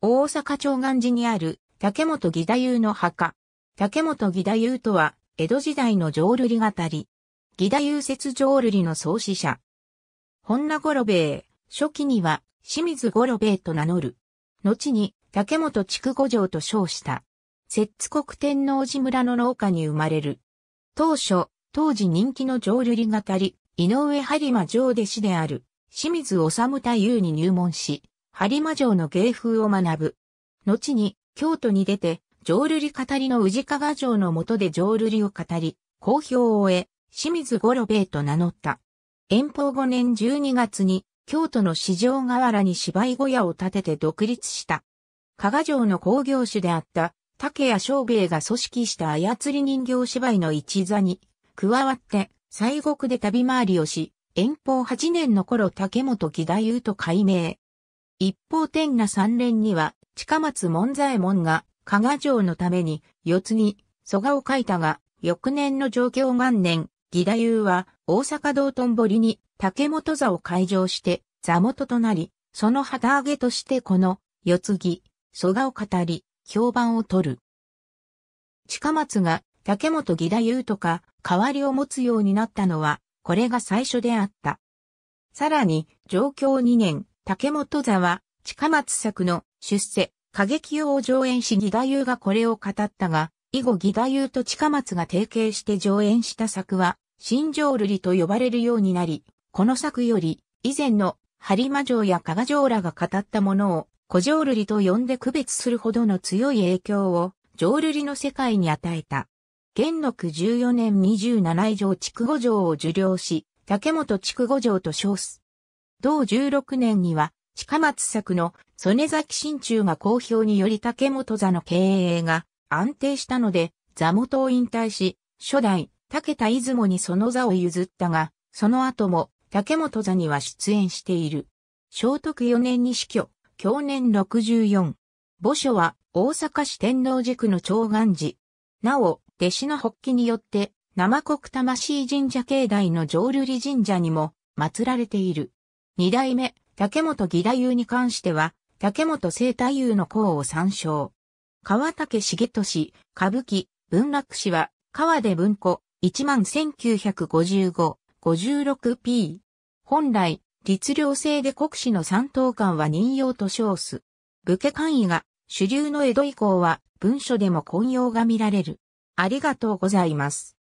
大阪長岸寺にある竹本義太夫の墓。竹本義太夫とは、江戸時代の浄瑠璃語り。義太夫説浄瑠璃の創始者。本名五郎兵衛、初期には清水五郎兵衛と名乗る。後に竹本筑五条と称した。摂津国天皇寺村の農家に生まれる。当初、当時人気の浄瑠璃語り、井上播磨上弟子である、清水治太夫に入門し、播磨城の芸風を学ぶ。後に、京都に出て、浄瑠璃語りの宇治加賀城の下で浄瑠璃を語り、好評を終え、清水五郎兵衛と名乗った。遠方5年12月に、京都の四条河原に芝居小屋を建てて独立した。加賀城の工業主であった、竹谷昌兵衛が組織した操り人形芝居の一座に、加わって、西国で旅回りをし、遠方8年の頃竹本義太夫と改名。一方天下三連には、近松門左衛門が、加賀城のために、四つに、蘇我を書いたが、翌年の状況元年、義太夫は、大阪道頓堀に、竹本座を開城して、座元となり、その旗揚げとしてこの、四つ木、蘇我を語り、評判を取る。近松が、竹本義太夫とか、代わりを持つようになったのは、これが最初であった。さらに、上京二年、竹本座は、近松作の出世、過激を上演し義太夫がこれを語ったが、以後義太夫と近松が提携して上演した作は、新城瑠璃と呼ばれるようになり、この作より、以前の、播磨城や加賀城らが語ったものを、古城瑠璃と呼んで区別するほどの強い影響を、城瑠璃の世界に与えた。元禄14年27以上筑後城を受領し、竹本筑後城と称す。同16年には、近松作の曽根崎新中が公表により竹本座の経営が安定したので、座元を引退し、初代竹田出雲にその座を譲ったが、その後も竹本座には出演している。聖徳4年に死去、去年64。墓所は大阪市天皇寺区の長願寺。なお、弟子の発起によって、生国魂神社境内の浄瑠璃神社にも祀られている。二代目、竹本義太夫に関しては、竹本聖太夫の功を参照。川竹重俊、歌舞伎、文楽師は、川で文庫、11955、56p。本来、律令制で国史の三等官は任用と称す。武家官位が主流の江戸以降は文書でも混用が見られる。ありがとうございます。